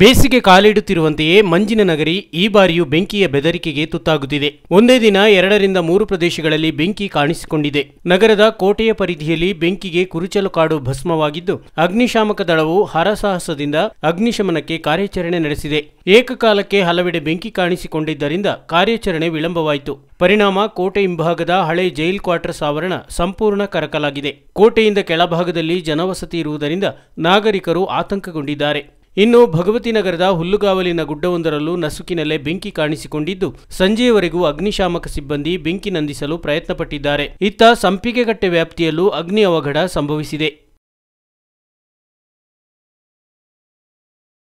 ಬೇಸಿಗೆ ಕಾಲಿಡುತ್ತಿರುವಂತೆಯೇ ಮಂಜಿನ ನಗರಿ ಈ ಬಾರಿಯೂ ಬೆಂಕಿಯ ಬೆದರಿಕೆಗೆ ತುತ್ತಾಗುತ್ತಿದೆ ಒಂದೇ ದಿನ ಎರಡರಿಂದ ಮೂರು ಪ್ರದೇಶಗಳಲ್ಲಿ ಬೆಂಕಿ ಕಾಣಿಸಿಕೊಂಡಿದೆ ನಗರದ ಕೋಟೆಯ ಪರಿಧಿಯಲ್ಲಿ ಬೆಂಕಿಗೆ ಕುರುಚಲು ಕಾಡು ಭಸ್ಮವಾಗಿದ್ದು ಅಗ್ನಿಶಾಮಕ ದಳವು ಹರಸಾಹಸದಿಂದ ಅಗ್ನಿಶಮನಕ್ಕೆ ಕಾರ್ಯಾಚರಣೆ ನಡೆಸಿದೆ ಏಕಕಾಲಕ್ಕೆ ಹಲವೆಡೆ ಬೆಂಕಿ ಕಾಣಿಸಿಕೊಂಡಿದ್ದರಿಂದ ಕಾರ್ಯಾಚರಣೆ ವಿಳಂಬವಾಯಿತು ಪರಿಣಾಮ ಕೋಟೆ ಹಿಂಭಾಗದ ಹಳೆ ಜೈಲ್ ಕ್ವಾರ್ಟರ್ಸ್ ಆವರಣ ಸಂಪೂರ್ಣ ಕರಕಲಾಗಿದೆ ಕೋಟೆಯಿಂದ ಕೆಳಭಾಗದಲ್ಲಿ ಜನವಸತಿ ಇರುವುದರಿಂದ ನಾಗರಿಕರು ಆತಂಕಗೊಂಡಿದ್ದಾರೆ ಇನ್ನು ಭಗವತಿ ನಗರದ ಹುಲ್ಲುಗಾವಲಿನ ಗುಡ್ಡವೊಂದರಲ್ಲೂ ನಸುಕಿನಲ್ಲೇ ಬೆಂಕಿ ಕಾಣಿಸಿಕೊಂಡಿದ್ದು ಸಂಜೆಯವರೆಗೂ ಅಗ್ನಿಶಾಮಕ ಸಿಬ್ಬಂದಿ ಬೆಂಕಿ ನಂದಿಸಲು ಪ್ರಯತ್ನಪಟ್ಟಿದ್ದಾರೆ ಇತ್ತ ಸಂಪಿಗೆಗಟ್ಟೆ ವ್ಯಾಪ್ತಿಯಲ್ಲೂ ಅಗ್ನಿ ಅವಘಡ ಸಂಭವಿಸಿದೆ